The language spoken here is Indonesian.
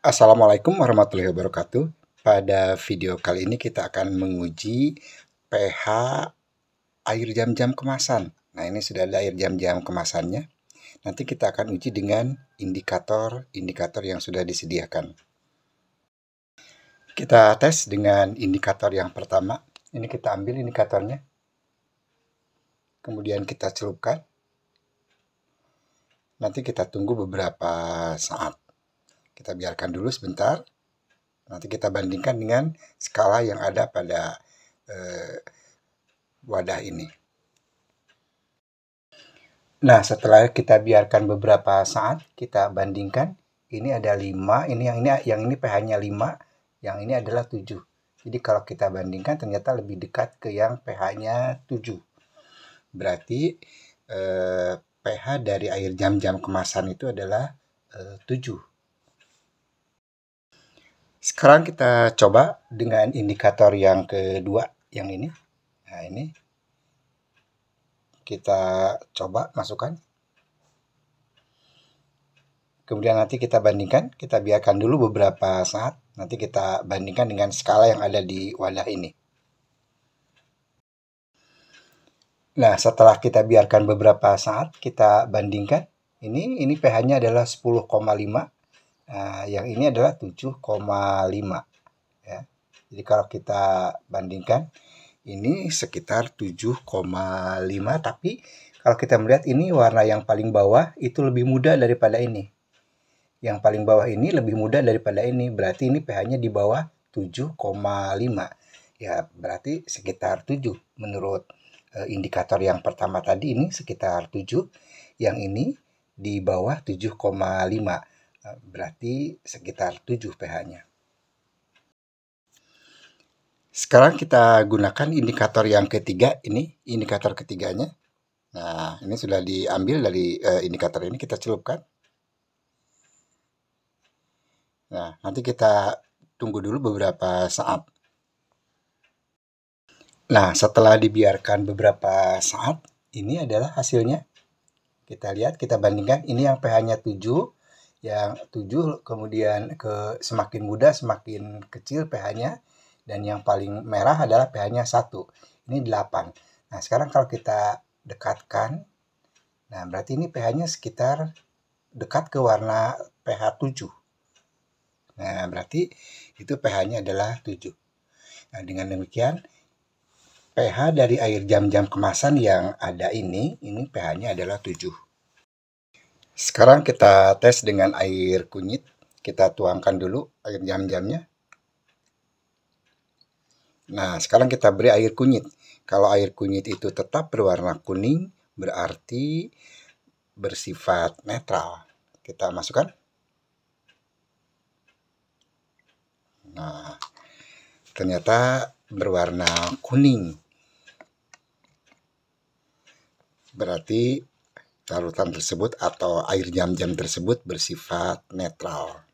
Assalamualaikum warahmatullahi wabarakatuh. Pada video kali ini kita akan menguji pH air jam-jam kemasan. Nah ini sudah ada air jam-jam kemasannya. Nanti kita akan uji dengan indikator-indikator yang sudah disediakan. Kita tes dengan indikator yang pertama. Ini kita ambil indikatornya. Kemudian kita celupkan. Nanti kita tunggu beberapa saat. Kita biarkan dulu sebentar. Nanti kita bandingkan dengan skala yang ada pada eh, wadah ini. Nah, setelah kita biarkan beberapa saat, kita bandingkan. Ini ada 5, ini yang ini yang ini pH-nya 5, yang ini adalah 7. Jadi kalau kita bandingkan ternyata lebih dekat ke yang pH-nya 7. Berarti eh, pH dari air jam-jam kemasan itu adalah eh, 7. Sekarang kita coba dengan indikator yang kedua, yang ini. Nah, ini kita coba masukkan. Kemudian nanti kita bandingkan, kita biarkan dulu beberapa saat. Nanti kita bandingkan dengan skala yang ada di wadah ini. Nah, setelah kita biarkan beberapa saat, kita bandingkan. Ini ini pH-nya adalah 10,5 Nah, yang ini adalah 7,5 ya. Jadi kalau kita bandingkan ini sekitar 7,5 tapi kalau kita melihat ini warna yang paling bawah itu lebih muda daripada ini. Yang paling bawah ini lebih muda daripada ini. Berarti ini pH-nya di bawah 7,5. Ya, berarti sekitar 7 menurut e, indikator yang pertama tadi ini sekitar 7. Yang ini di bawah 7,5. Eh, berarti sekitar 7 pH-nya. Sekarang kita gunakan indikator yang ketiga ini, indikator ketiganya. Nah, ini sudah diambil dari uh, indikator ini kita celupkan. Nah, nanti kita tunggu dulu beberapa saat. Nah, setelah dibiarkan beberapa saat, ini adalah hasilnya. Kita lihat, kita bandingkan ini yang pH-nya 7, yang 7 kemudian ke semakin muda semakin kecil pH-nya dan yang paling merah adalah pH-nya 1. Ini 8. Nah, sekarang kalau kita dekatkan nah berarti ini pH-nya sekitar dekat ke warna pH 7. Nah, berarti itu pH-nya adalah 7. Nah, dengan demikian pH dari air jam-jam kemasan yang ada ini, ini pH-nya adalah 7. Sekarang kita tes dengan air kunyit. Kita tuangkan dulu air jam-jamnya. Nah, sekarang kita beri air kunyit. Kalau air kunyit itu tetap berwarna kuning, berarti bersifat netral. Kita masukkan. Nah, ternyata berwarna kuning. Berarti Larutan tersebut atau air jam-jam tersebut bersifat netral.